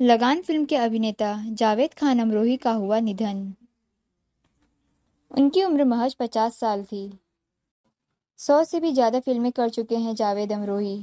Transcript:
लगान फिल्म के अभिनेता जावेद खान अमरोही का हुआ निधन उनकी उम्र महज पचास साल थी सौ से भी ज़्यादा फिल्में कर चुके हैं जावेद अमरोही